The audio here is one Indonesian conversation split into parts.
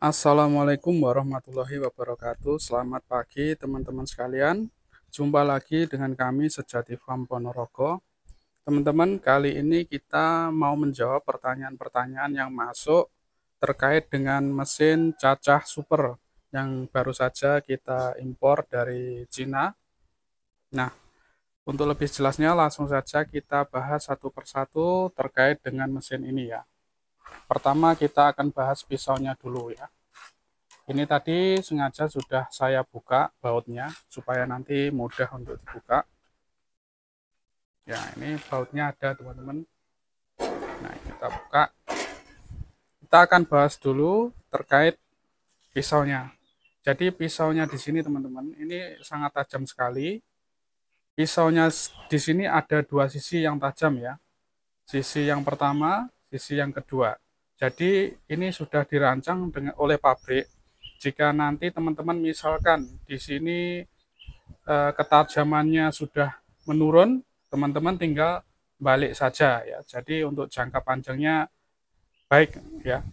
Assalamualaikum warahmatullahi wabarakatuh. Selamat pagi teman-teman sekalian. Jumpa lagi dengan kami Sejati Farm Ponorogo. Teman-teman, kali ini kita mau menjawab pertanyaan-pertanyaan yang masuk terkait dengan mesin cacah super yang baru saja kita impor dari Cina. Nah, untuk lebih jelasnya langsung saja kita bahas satu persatu terkait dengan mesin ini ya. Pertama kita akan bahas pisaunya dulu ya. Ini tadi sengaja sudah saya buka bautnya supaya nanti mudah untuk dibuka. Ya, ini bautnya ada teman-teman. Nah, kita buka. Kita akan bahas dulu terkait pisaunya. Jadi pisaunya di sini teman-teman, ini sangat tajam sekali. Pisaunya di sini ada dua sisi yang tajam ya. Sisi yang pertama sisi yang kedua. Jadi ini sudah dirancang dengan oleh pabrik. Jika nanti teman-teman misalkan di sini ketajamannya eh, ketajamannya sudah menurun, teman-teman tinggal balik saja ya. Jadi untuk jangka panjangnya baik ya.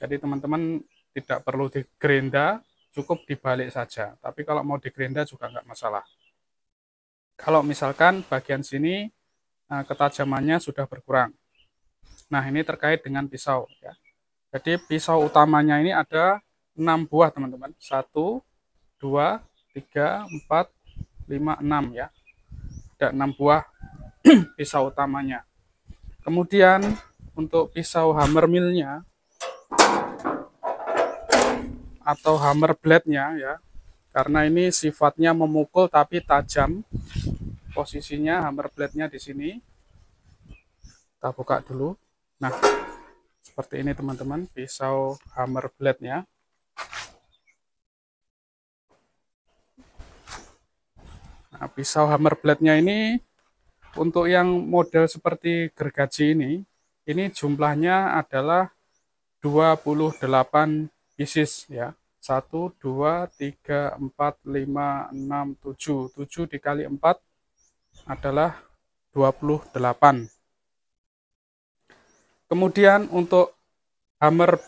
Jadi teman-teman tidak perlu gerinda, cukup dibalik saja. Tapi kalau mau gerinda juga nggak masalah. Kalau misalkan bagian sini eh, ketajamannya sudah berkurang, Nah, ini terkait dengan pisau ya. Jadi pisau utamanya ini ada 6 buah, teman-teman. 1 2 3 4 5 6 ya. Ada 6 buah pisau utamanya. Kemudian untuk pisau hammer mill-nya atau hammer blade-nya ya. Karena ini sifatnya memukul tapi tajam. Posisinya hammer blade-nya di sini. Kita buka dulu. Nah, seperti ini teman-teman, pisau hammer blade-nya. Nah, pisau hammer blade-nya ini untuk yang model seperti gergaji ini, ini jumlahnya adalah 28 pieces ya. 1, 2, 3, 4, 5, 6, 7. 7 dikali 4 adalah 28. Kemudian untuk hammer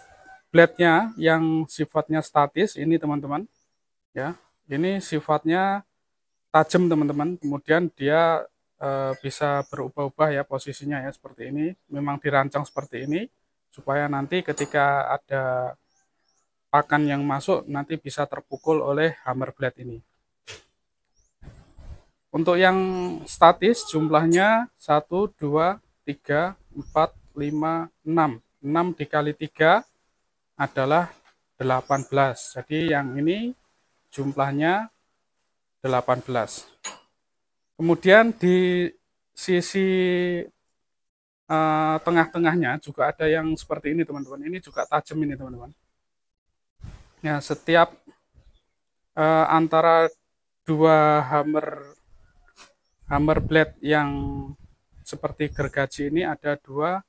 blade-nya yang sifatnya statis ini teman-teman ya ini sifatnya tajam teman-teman kemudian dia e, bisa berubah-ubah ya posisinya ya seperti ini memang dirancang seperti ini supaya nanti ketika ada pakan yang masuk nanti bisa terpukul oleh hammer blade ini untuk yang statis jumlahnya satu, dua, tiga, empat. 5, 6. 6 dikali 3 adalah 18. Jadi yang ini jumlahnya 18. Kemudian di sisi uh, tengah-tengahnya juga ada yang seperti ini teman-teman. Ini juga tajam ini teman-teman. Ya, setiap uh, antara dua hammer hammer blade yang seperti gergaji ini ada dua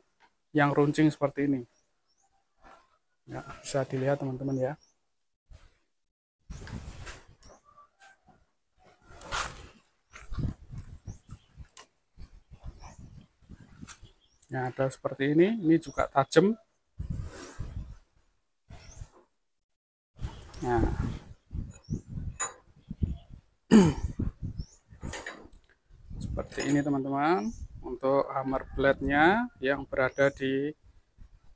yang runcing seperti ini. Ya, bisa dilihat teman-teman ya. Nah, ada seperti ini, ini juga tajam. Nah. seperti ini teman-teman untuk hammer blade-nya yang berada di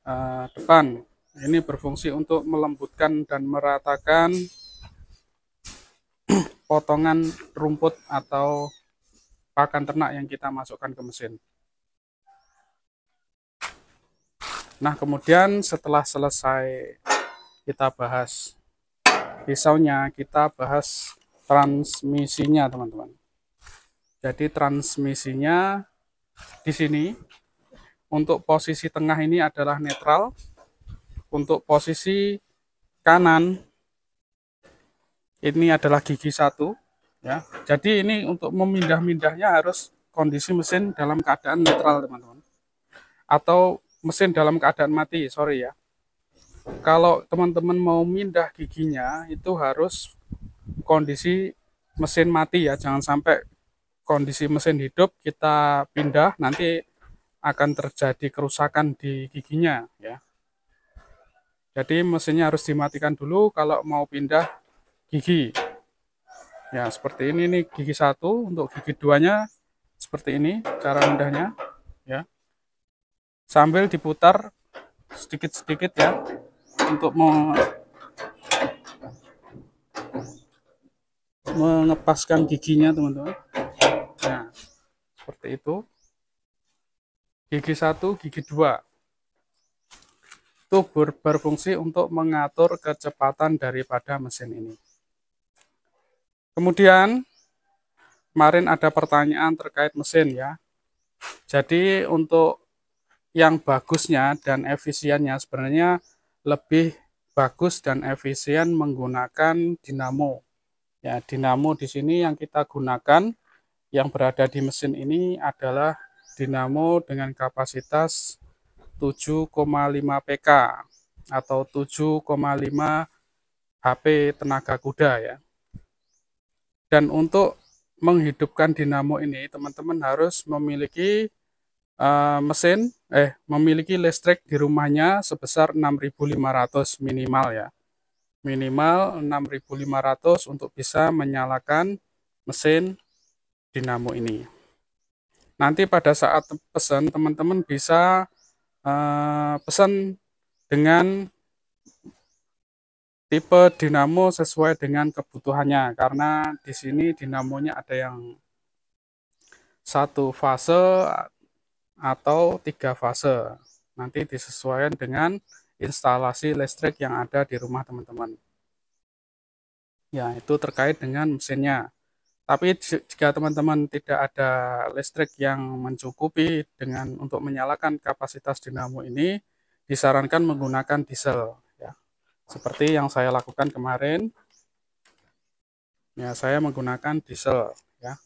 uh, depan. Ini berfungsi untuk melembutkan dan meratakan potongan rumput atau pakan ternak yang kita masukkan ke mesin. Nah, kemudian setelah selesai kita bahas pisaunya, kita bahas transmisinya, teman-teman. Jadi transmisinya di sini untuk posisi tengah ini adalah netral untuk posisi kanan ini adalah gigi satu ya jadi ini untuk memindah-mindahnya harus kondisi mesin dalam keadaan netral teman-teman atau mesin dalam keadaan mati sorry ya kalau teman-teman mau mindah giginya itu harus kondisi mesin mati ya jangan sampai kondisi mesin hidup kita pindah nanti akan terjadi kerusakan di giginya ya. Jadi mesinnya harus dimatikan dulu kalau mau pindah gigi. Ya, seperti ini nih gigi satu untuk gigi duanya seperti ini cara mudahnya ya. Sambil diputar sedikit-sedikit ya untuk me mengepaskan giginya teman-teman itu. Gigi satu, gigi dua. Itu ber berfungsi untuk mengatur kecepatan daripada mesin ini. Kemudian, kemarin ada pertanyaan terkait mesin ya. Jadi untuk yang bagusnya dan efisiennya sebenarnya lebih bagus dan efisien menggunakan dinamo. Ya, dinamo di sini yang kita gunakan yang berada di mesin ini adalah dinamo dengan kapasitas 7,5 pk atau 7,5 HP tenaga kuda ya. Dan untuk menghidupkan dinamo ini teman-teman harus memiliki uh, mesin eh memiliki listrik di rumahnya sebesar 6.500 minimal ya. Minimal 6.500 untuk bisa menyalakan mesin dinamo ini. Nanti pada saat pesan teman-teman bisa uh, pesan dengan tipe dinamo sesuai dengan kebutuhannya karena di sini dinamonya ada yang satu fase atau tiga fase. Nanti disesuaikan dengan instalasi listrik yang ada di rumah teman-teman. Ya, itu terkait dengan mesinnya. Tapi jika teman-teman tidak ada listrik yang mencukupi dengan untuk menyalakan kapasitas dinamo ini, disarankan menggunakan diesel. Ya. Seperti yang saya lakukan kemarin, ya saya menggunakan diesel. Ya.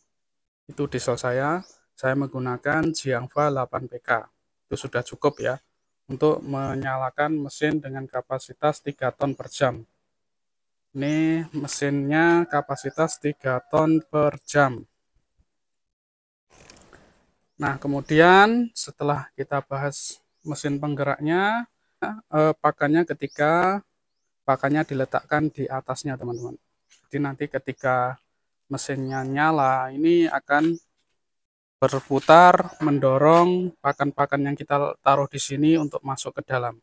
Itu diesel saya, saya menggunakan Jiangfa 8 PK. Itu sudah cukup ya, untuk menyalakan mesin dengan kapasitas 3 ton per jam. Ini mesinnya kapasitas 3 ton per jam. Nah, kemudian setelah kita bahas mesin penggeraknya, eh, pakannya ketika pakannya diletakkan di atasnya, teman-teman. Jadi nanti ketika mesinnya nyala, ini akan berputar mendorong pakan-pakan yang kita taruh di sini untuk masuk ke dalam.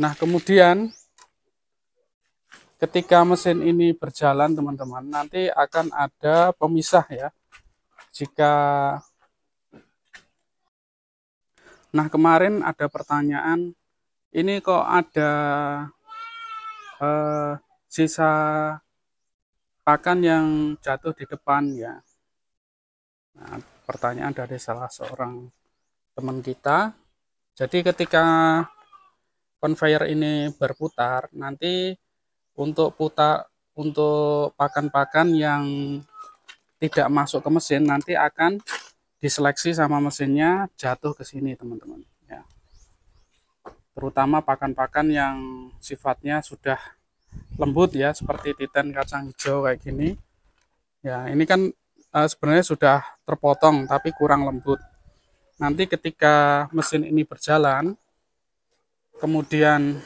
Nah, kemudian ketika mesin ini berjalan, teman-teman, nanti akan ada pemisah ya. Jika Nah, kemarin ada pertanyaan, ini kok ada eh, sisa pakan yang jatuh di depan ya. Nah, pertanyaan dari salah seorang teman kita. Jadi ketika conveyor ini berputar, nanti untuk putar untuk pakan-pakan yang tidak masuk ke mesin nanti akan diseleksi sama mesinnya jatuh ke sini teman-teman ya. Terutama pakan-pakan yang sifatnya sudah lembut ya seperti titan kacang hijau kayak gini. Ya, ini kan uh, sebenarnya sudah terpotong tapi kurang lembut. Nanti ketika mesin ini berjalan kemudian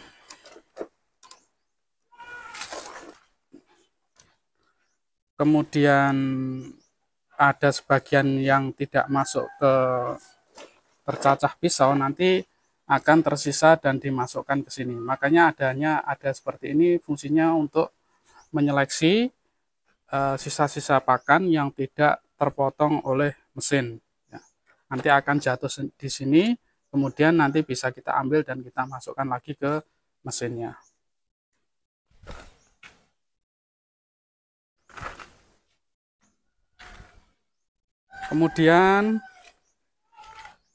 kemudian ada sebagian yang tidak masuk ke tercacah pisau nanti akan tersisa dan dimasukkan ke sini makanya adanya ada seperti ini fungsinya untuk menyeleksi eh, sisa-sisa uh, pakan yang tidak terpotong oleh mesin ya. nanti akan jatuh di sini kemudian nanti bisa kita ambil dan kita masukkan lagi ke mesinnya. Kemudian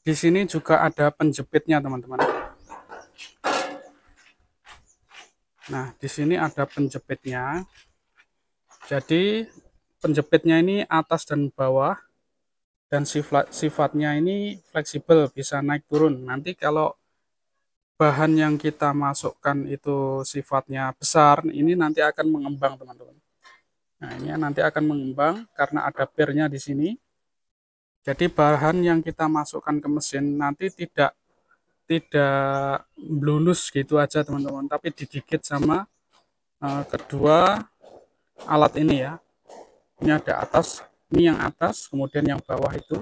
di sini juga ada penjepitnya, teman-teman. Nah, di sini ada penjepitnya. Jadi penjepitnya ini atas dan bawah dan sifat sifatnya ini fleksibel bisa naik turun nanti kalau bahan yang kita masukkan itu sifatnya besar ini nanti akan mengembang teman-teman nah ini nanti akan mengembang karena ada pernya di sini jadi bahan yang kita masukkan ke mesin nanti tidak tidak blunus gitu aja teman-teman tapi digigit sama uh, kedua alat ini ya ini ada atas ini yang atas kemudian yang bawah itu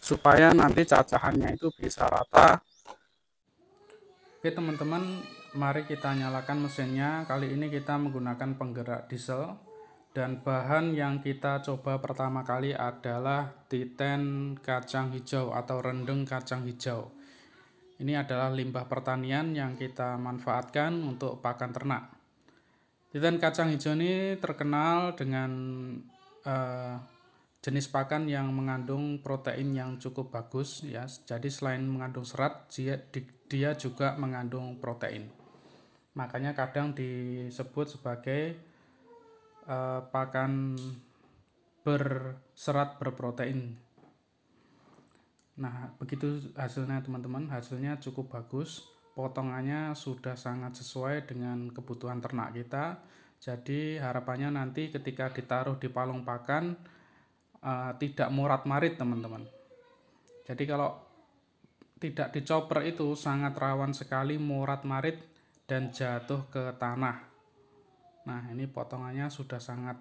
supaya nanti cacahannya itu bisa rata oke teman-teman mari kita nyalakan mesinnya kali ini kita menggunakan penggerak diesel dan bahan yang kita coba pertama kali adalah titen kacang hijau atau rendeng kacang hijau ini adalah limbah pertanian yang kita manfaatkan untuk pakan ternak Titan kacang hijau ini terkenal dengan uh, jenis pakan yang mengandung protein yang cukup bagus ya. Jadi selain mengandung serat, dia, dia juga mengandung protein. Makanya kadang disebut sebagai uh, pakan berserat berprotein. Nah, begitu hasilnya teman-teman, hasilnya cukup bagus potongannya sudah sangat sesuai dengan kebutuhan ternak kita. Jadi harapannya nanti ketika ditaruh di palung pakan uh, tidak murat marit teman-teman. Jadi kalau tidak dicoper itu sangat rawan sekali murat marit dan jatuh ke tanah. Nah ini potongannya sudah sangat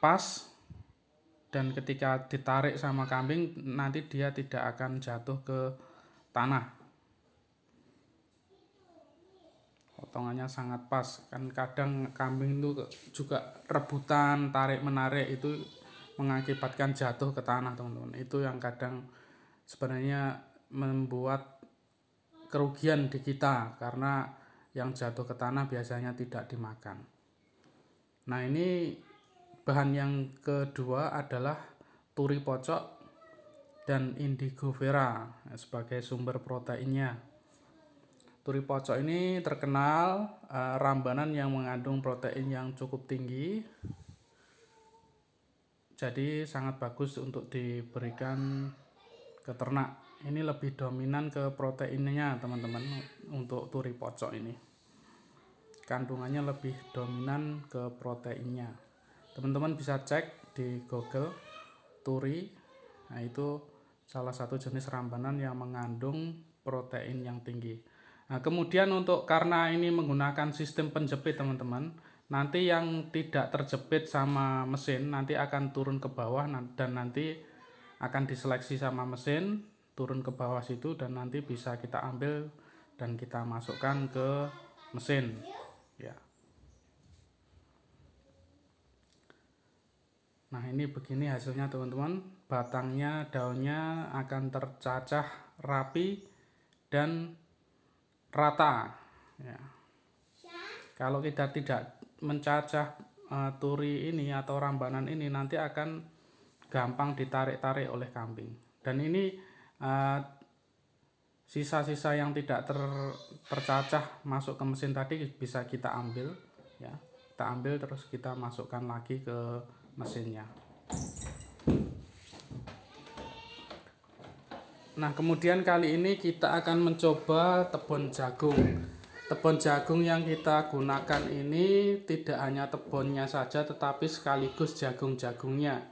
pas dan ketika ditarik sama kambing nanti dia tidak akan jatuh ke tanah potongannya sangat pas kan kadang kambing itu juga rebutan tarik menarik itu mengakibatkan jatuh ke tanah teman-teman itu yang kadang sebenarnya membuat kerugian di kita karena yang jatuh ke tanah biasanya tidak dimakan nah ini bahan yang kedua adalah turi pocok dan indigo vera sebagai sumber proteinnya Turi pocok ini terkenal uh, rambanan yang mengandung protein yang cukup tinggi. Jadi sangat bagus untuk diberikan ke ternak. Ini lebih dominan ke proteinnya, teman-teman, untuk turi pocok ini. Kandungannya lebih dominan ke proteinnya. Teman-teman bisa cek di Google turi. Nah, itu salah satu jenis rambanan yang mengandung protein yang tinggi Nah, kemudian untuk karena ini menggunakan sistem penjepit teman-teman, nanti yang tidak terjepit sama mesin nanti akan turun ke bawah dan nanti akan diseleksi sama mesin, turun ke bawah situ dan nanti bisa kita ambil dan kita masukkan ke mesin. Ya. Nah, ini begini hasilnya teman-teman. Batangnya, daunnya akan tercacah rapi dan rata. Ya. Kalau kita tidak mencacah uh, turi ini atau rambanan ini nanti akan gampang ditarik-tarik oleh kambing. Dan ini eh, sisa-sisa uh, yang tidak ter, tercacah masuk ke mesin tadi bisa kita ambil, ya. Kita ambil terus kita masukkan lagi ke mesinnya. Nah, kemudian kali ini kita akan mencoba tebon jagung. Tebon jagung yang kita gunakan ini tidak hanya tebonnya saja tetapi sekaligus jagung-jagungnya.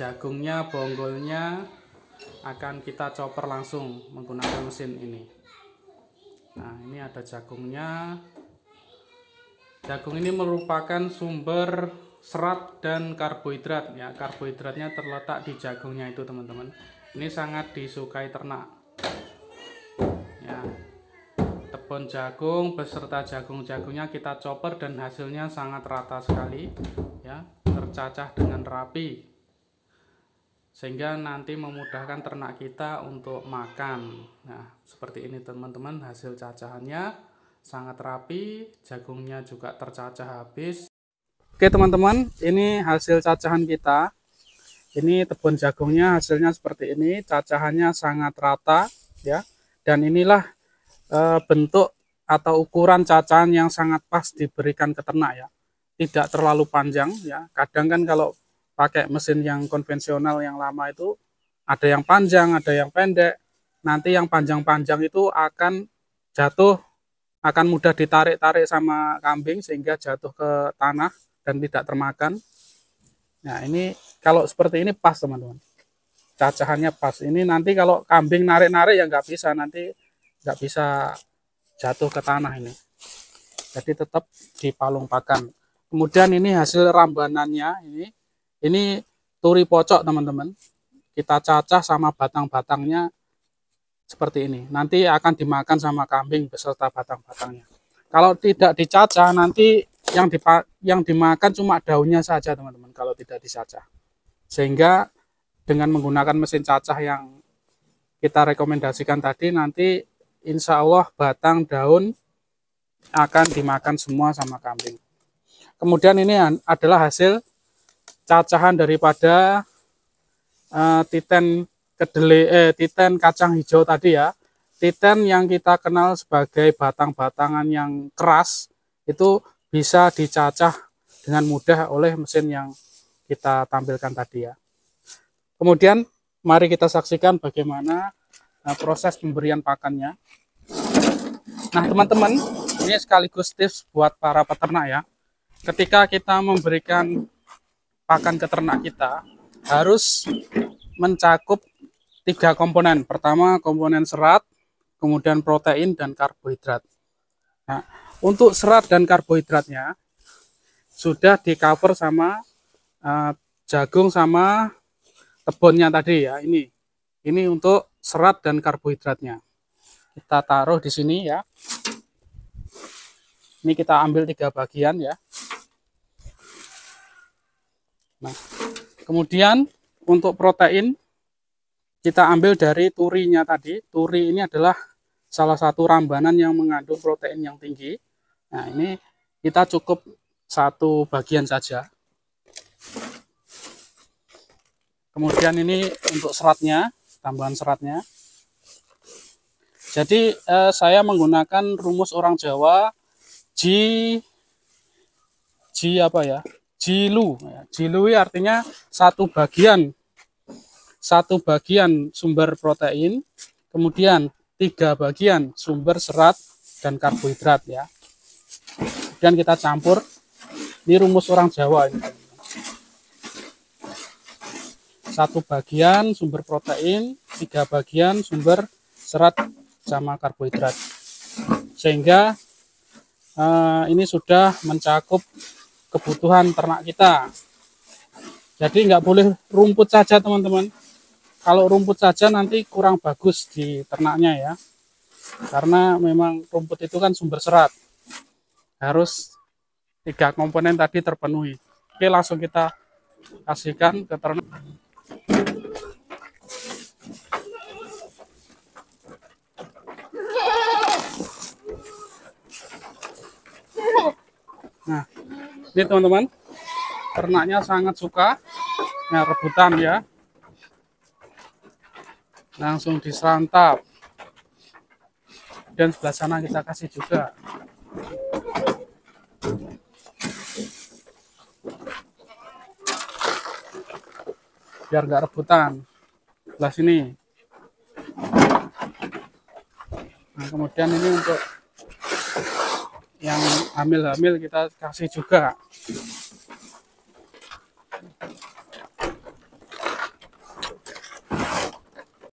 Jagungnya, bonggolnya akan kita chopper langsung menggunakan mesin ini. Nah, ini ada jagungnya. Jagung ini merupakan sumber serat dan karbohidrat ya. Karbohidratnya terletak di jagungnya itu, teman-teman ini sangat disukai ternak ya tepung jagung beserta jagung-jagungnya kita chopper dan hasilnya sangat rata sekali ya tercacah dengan rapi sehingga nanti memudahkan ternak kita untuk makan. Nah, seperti ini teman-teman hasil cacahannya sangat rapi, jagungnya juga tercacah habis. Oke teman-teman, ini hasil cacahan kita. Ini tebun jagungnya hasilnya seperti ini, cacahannya sangat rata ya. Dan inilah e, bentuk atau ukuran cacahan yang sangat pas diberikan ke ternak ya. Tidak terlalu panjang ya. Kadang kan kalau pakai mesin yang konvensional yang lama itu ada yang panjang, ada yang pendek. Nanti yang panjang-panjang itu akan jatuh akan mudah ditarik-tarik sama kambing sehingga jatuh ke tanah dan tidak termakan. Nah, ini kalau seperti ini pas teman-teman. Cacahannya pas. Ini nanti kalau kambing narik-narik ya nggak bisa. Nanti nggak bisa jatuh ke tanah ini. Jadi tetap dipalung pakan. Kemudian ini hasil rambanannya. Ini ini turi pocok teman-teman. Kita cacah sama batang-batangnya seperti ini. Nanti akan dimakan sama kambing beserta batang-batangnya. Kalau tidak dicacah nanti yang yang dimakan cuma daunnya saja teman-teman kalau tidak dicacah. Sehingga dengan menggunakan mesin cacah yang kita rekomendasikan tadi nanti insya Allah batang daun akan dimakan semua sama kambing. Kemudian ini adalah hasil cacahan daripada uh, titen kedele eh, titen kacang hijau tadi ya. Titen yang kita kenal sebagai batang-batangan yang keras itu bisa dicacah dengan mudah oleh mesin yang kita tampilkan tadi ya. Kemudian mari kita saksikan bagaimana uh, proses pemberian pakannya. Nah teman-teman, ini sekaligus tips buat para peternak ya. Ketika kita memberikan pakan ke ternak kita, harus mencakup tiga komponen. Pertama komponen serat, kemudian protein dan karbohidrat. Nah, untuk serat dan karbohidratnya sudah di cover sama Eh, jagung sama tebonnya tadi ya ini ini untuk serat dan karbohidratnya kita taruh di sini ya ini kita ambil tiga bagian ya nah kemudian untuk protein kita ambil dari turinya tadi turi ini adalah salah satu rambanan yang mengandung protein yang tinggi nah ini kita cukup satu bagian saja Kemudian ini untuk seratnya, tambahan seratnya. Jadi eh, saya menggunakan rumus orang Jawa J J apa ya? Jilu. jilu ya, artinya satu bagian satu bagian sumber protein, kemudian tiga bagian sumber serat dan karbohidrat ya. Kemudian kita campur. di rumus orang Jawa ini satu bagian sumber protein, tiga bagian sumber serat sama karbohidrat. Sehingga uh, ini sudah mencakup kebutuhan ternak kita. Jadi nggak boleh rumput saja teman-teman. Kalau rumput saja nanti kurang bagus di ternaknya ya. Karena memang rumput itu kan sumber serat. Harus tiga komponen tadi terpenuhi. Oke langsung kita kasihkan ke ternak. Nah, ini teman-teman, ternaknya sangat suka nah, rebutan ya. Langsung disantap. Dan sebelah sana kita kasih juga. Biar nggak rebutan. Sebelah sini. Nah, kemudian ini untuk yang hamil-hamil kita kasih juga